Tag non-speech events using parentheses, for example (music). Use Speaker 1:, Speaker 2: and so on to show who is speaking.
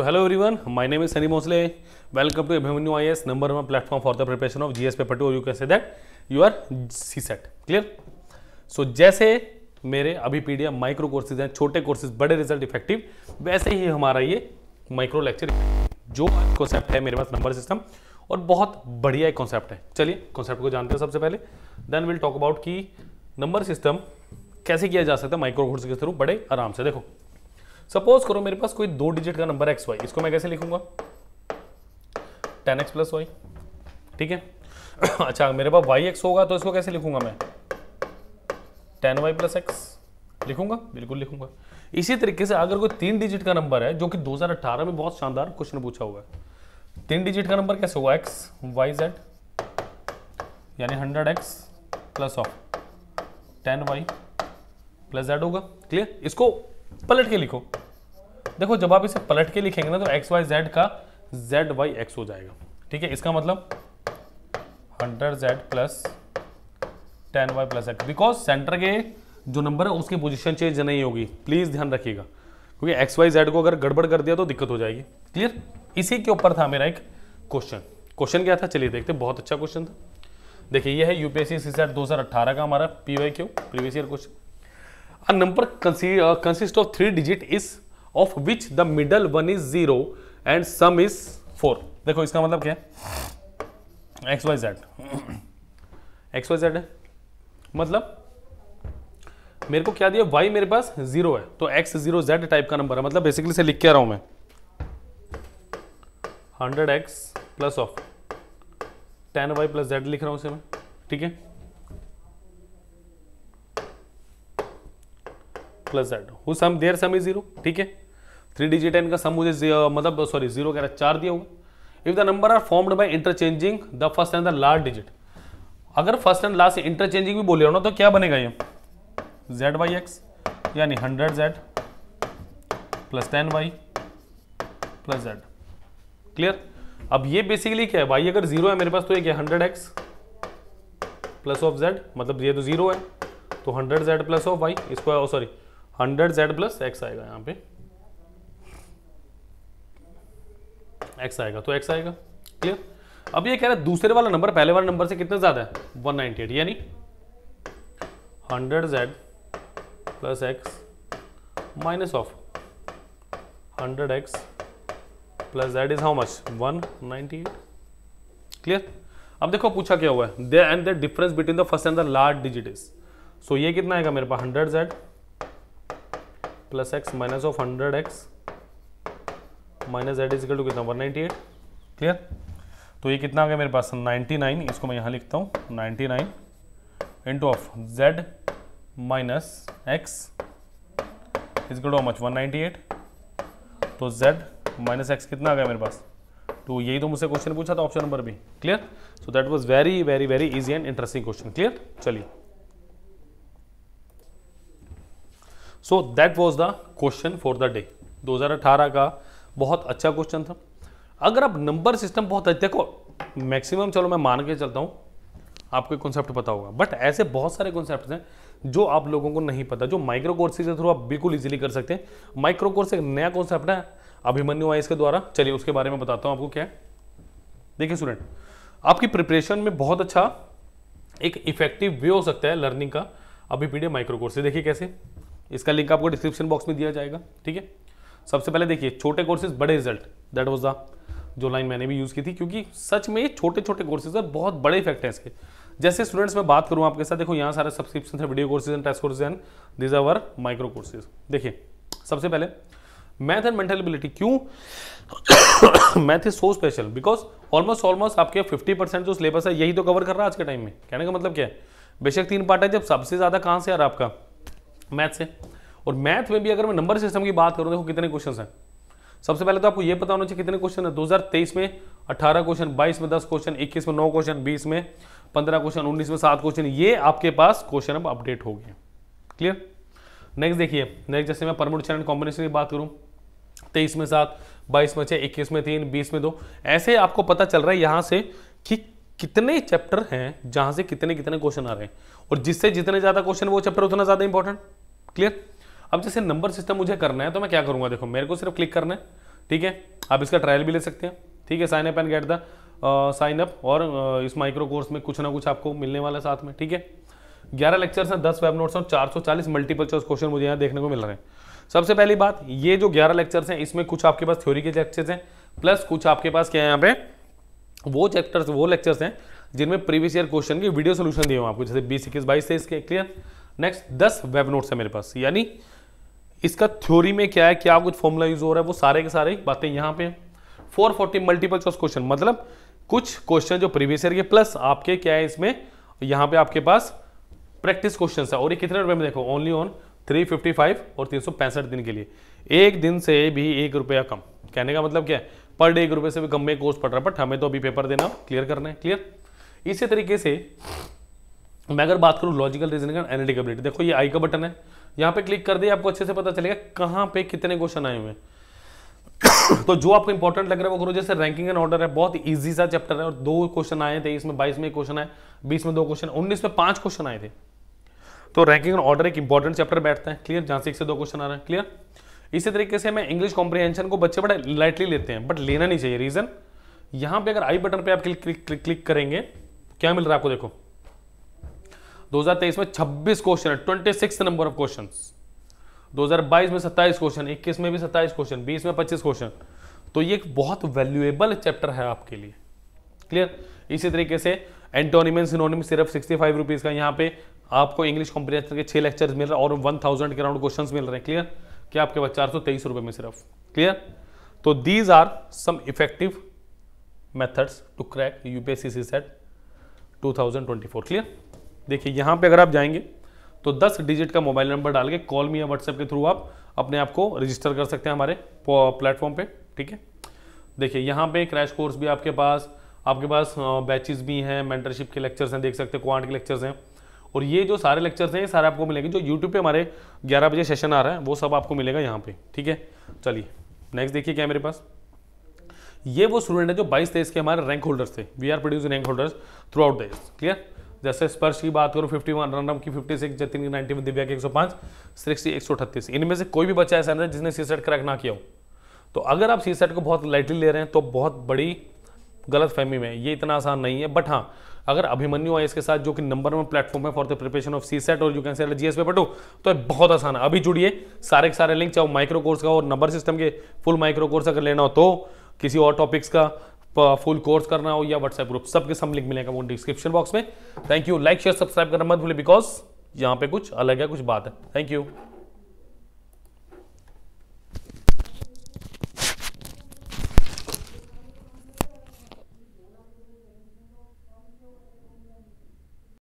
Speaker 1: so hello So hello name is Sunny Mosley welcome to Welcome to Abhimanyu IS, number one platform for the preparation of GS paper 2 or you can that you are C set clear so जैसे मेरे अभी PDF micro courses हैं छोटे courses बड़े result effective वैसे ही हमारा ये micro lecture जो कॉन्सेप्ट है मेरे पास नंबर सिस्टम और बहुत बढ़िया कॉन्सेप्ट है चलिए कॉन्सेप्ट को जानते हैं सबसे पहले देन विल टॉक अबाउट कि नंबर सिस्टम कैसे किया जा सकता है माइक्रो कोर्स के थ्रू बड़े आराम से देखो सपोज करो मेरे पास कोई दो डिजिट का नंबर एक्स वाई इसको मैं कैसे लिखूंगा टेन एक्स प्लस वाई ठीक है (coughs) अच्छा मेरे पास वाई एक्स होगा तो इसको कैसे लिखूंगा मैं टेन वाई प्लस एक्स लिखूंगा बिल्कुल लिखूंगा इसी तरीके से अगर कोई तीन डिजिट का नंबर है जो कि 2018 में बहुत शानदार क्वेश्चन पूछा हुआ है तीन डिजिट का नंबर कैसे होगा एक्स वाई जेड यानी hundred X plus of ten Y plus Z होगा क्लियर इसको पलट के लिखो देखो जब आप इसे पलट के लिखेंगे ना तो एक्स वाई जेड का जेड वाई एक्स हो जाएगा ठीक है इसका मतलब hundred Z plus ten Y plus X because center के जो नंबर है उसकी पोजिशन चेंज नहीं होगी प्लीज़ ध्यान रखिएगा क्योंकि एक्स वाई जेड को अगर गड़बड़ कर दिया तो दिक्कत हो जाएगी क्लियर इसी के ऊपर था मेरा एक क्वेश्चन क्वेश्चन क्या था चलिए देखते बहुत अच्छा क्वेश्चन था देखिए यह है यूपीएससी सी सेट दो का हमारा P Y Q previous year question number consist of three digit is of which the middle one is zero and sum is four देखो इसका मतलब क्या है X Y Z X Y Z है मतलब मेरे को क्या दिया y मेरे पास जीरो है तो x जीरो z टाइप का नंबर है मतलब बेसिकली से लिख के आ रहा हूं मैं hundred X plus of ten Y plus Z लिख रहा हूं इसे मैं ठीक है plus Z who sum there sum is zero ठीक है थ्री डिजिट है इनका सम मुझे मतलब सॉरी जीरो कह रहा चार दिया हुआ if the number are formed by interchanging the first and the last digit अगर फर्स्ट एंड लास्ट इंटरचेंजिंग भी बोले हो ना तो क्या बनेगा ये जेड बाई एक्स यानी hundred Z plus ten Y plus Z clear अब ये बेसिकली क्या है वाई अगर जीरो है मेरे पास तो ये क्या hundred X plus of Z मतलब ये तो जीरो है तो hundred Z plus of Y इसको sorry hundred Z plus X आएगा यहाँ पे एक्स आएगा तो एक्स आएगा क्लियर अब ये कह रहा है दूसरे वाला नंबर पहले वाला नंबर से कितना ज़्यादा है 198 यानी 100 Z plus X minus of hundred X plus Z is how much 198 clear अब देखो पूछा क्या हुआ है they and the difference between the first and the large digit is so ये कितना आएगा मेरे पास 100 Z plus X minus of hundred X minus Z equal to कितना वन एट क्लियर तो ये कितना आ गया मेरे पास नाइन्टी नाइन इसको मैं यहाँ लिखता हूँ ninety nine into of Z minus X equal to much one eight तो जेड माइनस एक्स कितना आ गया मेरे पास तो यही तो मुझसे क्वेश्चन पूछा था ऑप्शन नंबर भी clear so that was very very very easy and interesting question clear चलिए so that was the question for the day 2018 का बहुत अच्छा क्वेश्चन था अगर आप नंबर सिस्टम बहुत अच्छा देखो मैक्सिमम चलो मैं मान के चलता हूँ आपको कॉन्सेप्ट पता होगा बट ऐसे बहुत सारे कॉन्सेप्ट हैं जो आप लोगों को नहीं पता जो माइक्रो कोर्स के थ्रू आप बिल्कुल इजीली कर सकते हैं माइक्रो कोर्स एक नया कॉन्सेप्ट है अभिमन्यु आई इसके द्वारा चलिए उसके बारे में बताता हूँ आपको क्या है देखिए स्टूडेंट आपकी प्रिपरेशन में बहुत अच्छा एक इफेक्टिव वे हो सकता है लर्निंग का अभी पीडीए माइक्रो कोर्स देखिए कैसे इसका लिंक आपको डिस्क्रिप्शन बॉक्स में दिया जाएगा ठीक है सबसे पहले देखिए छोटे कोर्सेज बड़े रिजल्ट दैट वॉज द जो लाइन मैंने भी यूज़ की थी क्योंकि सच में ये छोटे छोटे कोर्सेज और बहुत बड़े इफेक्ट हैं इसके जैसे स्टूडेंट्स मैं बात करूँ आपके साथ देखो यहाँ सारे सब्सक्रिप्शन है video courses and test courses and these our micro courses देखिए सबसे पहले मैथ एंड मेंटल एबिलिटी क्यों math is so special because almost almost आपके 50 परसेंट जो सिलेबस है यही तो कवर कर रहा है आज के टाइम में कहने का मतलब क्या है बेशक तीन पार्ट है जब सबसे ज़्यादा कहाँ से आ रहा है आपका मैथ से और मैथ में भी अगर मैं नंबर सिस्टम की बात करूँ देखो कितने क्वेश्चन हैं सबसे पहले तो आपको ये पता होना चाहिए कितने क्वेश्चन है 2023 में 18 क्वेश्चन 22 में 10 क्वेश्चन 21 में 9 क्वेश्चन 20 में 15 क्वेश्चन 19 में 7 क्वेश्चन ये आपके पास क्वेश्चन अब अपडेट हो गए क्लियर नेक्स्ट देखिए नेक्स्ट जैसे मैं परमोटेशन कॉम्बिनेशन की बात करूँ तेईस में सात बाईस में छः इक्कीस में तीन बीस में दो ऐसे आपको पता चल रहा है यहाँ से कि कितने चैप्टर हैं जहाँ से कितने कितने क्वेश्चन आ रहे हैं और जिससे जितने ज़्यादा क्वेश्चन वो चैप्टर उतना ज़्यादा इंपॉर्टेंट क्लियर अब जैसे नंबर सिस्टम मुझे करना है तो मैं क्या करूंगा देखो मेरे को सिर्फ क्लिक करना है ठीक है आप इसका ट्रायल भी ले सकते हैं ठीक है sign up and get the sign up और uh, इस माइक्रो कोर्स में कुछ ना कुछ आपको मिलने वाला साथ में ठीक है ग्यारह लेक्चर्स हैं दस वेब नोट्स और 440 मल्टीपल चॉइस क्वेश्चन मुझे यहाँ देखने को मिल रहे हैं सबसे पहली बात ये जो ग्यारह लेक्चर्स हैं इसमें कुछ आपके पास थ्योरी के लेक्चर्स हैं प्लस कुछ आपके पास क्या है यहाँ पे वो चैप्टर्स वो लेक्चर्स हैं जिनमें प्रीवियस ईयर क्वेश्चन की वीडियो सोल्यूशन दिए हुए आपको जैसे बीस इक्कीस बाईस से इसके क्लियर नेक्स्ट दस वेब नोट्स है मेरे पास यानी इसका थ्योरी में क्या है क्या कुछ फॉर्मूला यूज हो रहा है वो सारे के सारे बातें यहाँ पे four forty multiple choice question मतलब कुछ क्वेश्चन जो प्रीवियस ईयर के प्लस आपके क्या है इसमें यहाँ पे आपके पास प्रैक्टिस क्वेश्चन है और ये कितने रुपए में देखो only on three fifty five और तीन सौ पैंसठ दिन के लिए एक दिन से भी एक रुपया कम कहने का मतलब क्या है पर डे एक रुपये से भी कम में कोर्स पड़ रहा है बट हमें तो अभी पेपर देना क्लियर करना है क्लियर इसी तरीके से मैं अगर बात करूँ लॉजिकल रीजनिंग एंड एनालिटिकबिलिटी देखो ये आई का बटन है यहाँ पे क्लिक कर दिए आपको अच्छे से पता चलेगा कहाँ पे कितने क्वेश्चन आए हुए हैं (coughs) तो जो आपको इंपॉर्टेंट लग रहा है वो करो जैसे रैंकिंग एंड ऑर्डर है बहुत इजी सा चैप्टर है और दो क्वेश्चन आए थे इसमें बाईस में क्वेश्चन आए बीस में दो क्वेश्चन उन्नीस में पांच क्वेश्चन आए थे तो रैंकिंग एंड ऑर्डर एक इंपॉर्टेंट चैप्टर बैठता है क्लियर जहां से एक से दो क्वेश्चन आ रहे हैं क्लियर इसी तरीके से मैं इंग्लिश कॉम्प्रीहेंशन को बच्चे बड़े लाइटली लेते हैं बट लेना नहीं चाहिए रीजन यहां पर अगर आई बटन पर आप क्लिक क्लिक क्लिक करेंगे क्या मिल रहा है आपको देखो 2023 में 26 क्वेश्चन है 26 नंबर ऑफ क्वेश्चन 2022 में 27 क्वेश्चन 21 में भी 27 क्वेश्चन 20 में 25 क्वेश्चन तो ये एक बहुत वैल्यूएबल चैप्टर है आपके लिए क्लियर इसी तरीके से एंटोनिम सिनोनिम सिर्फ सिक्सटी फाइव रुपीज़ का यहाँ पे आपको इंग्लिश कॉम्पिटिशन के छह लेक्चर्स मिल रहे हैं और वन थाउजेंड के अराउंड क्वेश्चन मिल रहे हैं क्लियर कि आपके बाद चार सौ तेईस रुपए में सिर्फ क्लियर तो these are some effective methods to crack UPSC thousand set 2024 clear देखिए यहाँ पे अगर आप जाएंगे तो 10 डिजिट का मोबाइल नंबर डाल के कॉल मी या व्हाट्सएप के थ्रू आप अपने आप को रजिस्टर कर सकते हैं हमारे प्लेटफॉर्म पे ठीक है देखिए यहाँ पे क्रैश कोर्स भी आपके पास आपके पास बैचेस भी हैं मेंटरशिप के लेक्चर्स हैं देख सकते हैं क्वांट के लेक्चर्स हैं और ये जो सारे लेक्चर्स हैं ये सारे आपको मिलेंगे जो यूट्यूब पे हमारे ग्यारह बजे सेशन आ रहा है वो सब आपको मिलेगा यहाँ पे ठीक है चलिए नेक्स्ट देखिए क्या है मेरे पास ये वो स्टूडेंट है जो बाईस तेईस के हमारे रैंक होल्डर्स थे we are producing rank holders throughout the year clear जैसे स्पर्श की बात करो 51 वन रनरम की 56 सिक्स जतिन की नाइन्टी दिव्या की 105 सौ सृष्टि एक इनमें से कोई भी बच्चा ऐसा नहीं है जिसने सी सेट क्रैक ना किया हो तो अगर आप सी सेट को बहुत लाइटली ले रहे हैं तो बहुत बड़ी गलत फहमी में ये इतना आसान नहीं है बट हाँ अगर अभिमन्यु आई इसके साथ जो कि नंबर वन प्लेटफॉर्म है for the preparation of C set और यू कैन जी एस पे टू तो बहुत आसान है अभी जुड़िए सारे के सारे लिंक चाहे माइक्रो कोर्स का और नंबर सिस्टम के फुल माइक्रो कोर्स अगर लेना हो तो किसी और टॉपिक्स का फुल कोर्स करना हो या व्हाट्सएप ग्रुप सबके सब लिंक मिलेगा वो डिस्क्रिप्शन बॉक्स में thank you like share subscribe करना मत भूलिए बिकॉज यहाँ पे कुछ अलग है कुछ बात है थैंक यू